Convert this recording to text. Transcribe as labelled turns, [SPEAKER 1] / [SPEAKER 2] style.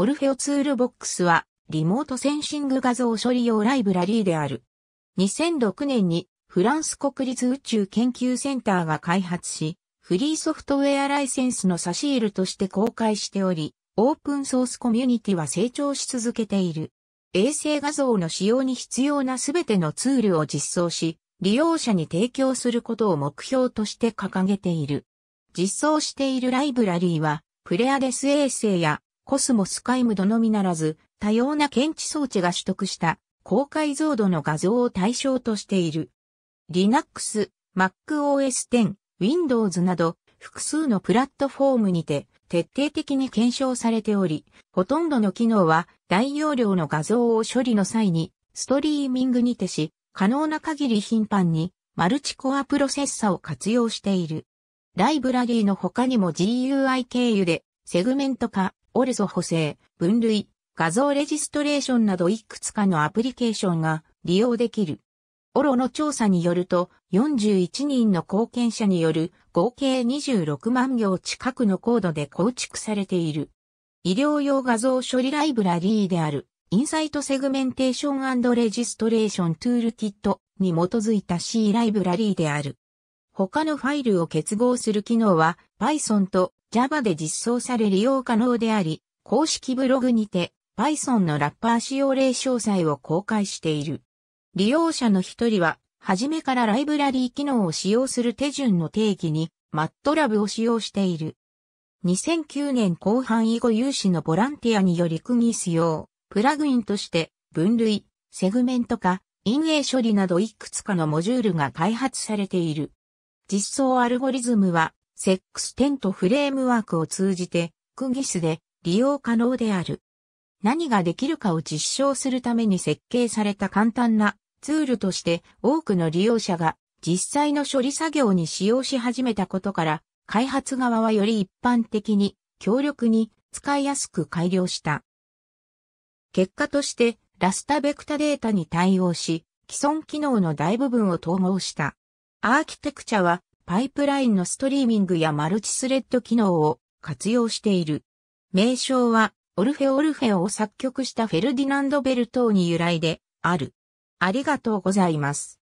[SPEAKER 1] オルフェオツールボックスは、リモートセンシング画像処理用ライブラリーである。2006年に、フランス国立宇宙研究センターが開発し、フリーソフトウェアライセンスの差し入れとして公開しており、オープンソースコミュニティは成長し続けている。衛星画像の使用に必要なすべてのツールを実装し、利用者に提供することを目標として掲げている。実装しているライブラリーは、プレアデス衛星やコスモスカイムドのみならず、多様な検知装置が取得した高解像度の画像を対象としている。Linux、MacOS X、Windows など複数のプラットフォームにて徹底的に検証されており、ほとんどの機能は大容量の画像を処理の際にストリーミングにてし、可能な限り頻繁にマルチコアプロセッサを活用している。ライブラリーの他にも GUI 経由でセグメント化、オルゾ補正、分類、画像レジストレーションなどいくつかのアプリケーションが利用できる。オロの調査によると、41人の貢献者による合計26万行近くのコードで構築されている。医療用画像処理ライブラリーである、インサイトセグメンテーションレジストレーショントゥールキットに基づいた C ライブラリーである。他のファイルを結合する機能は Python と Java で実装され利用可能であり、公式ブログにて Python のラッパー使用例詳細を公開している。利用者の一人は、初めからライブラリー機能を使用する手順の定義に MATLAB を使用している。2009年後半以後有志のボランティアにより国使用、プラグインとして分類、セグメント化、陰影処理などいくつかのモジュールが開発されている。実装アルゴリズムはセックステントフレームワークを通じて、クギスで利用可能である。何ができるかを実証するために設計された簡単なツールとして多くの利用者が実際の処理作業に使用し始めたことから、開発側はより一般的に強力に使いやすく改良した。結果として、ラスタベクタデータに対応し、既存機能の大部分を統合した。アーキテクチャはパイプラインのストリーミングやマルチスレッド機能を活用している。名称は、オルフェオルフェを作曲したフェルディナンド・ベルトーに由来である。ありがとうございます。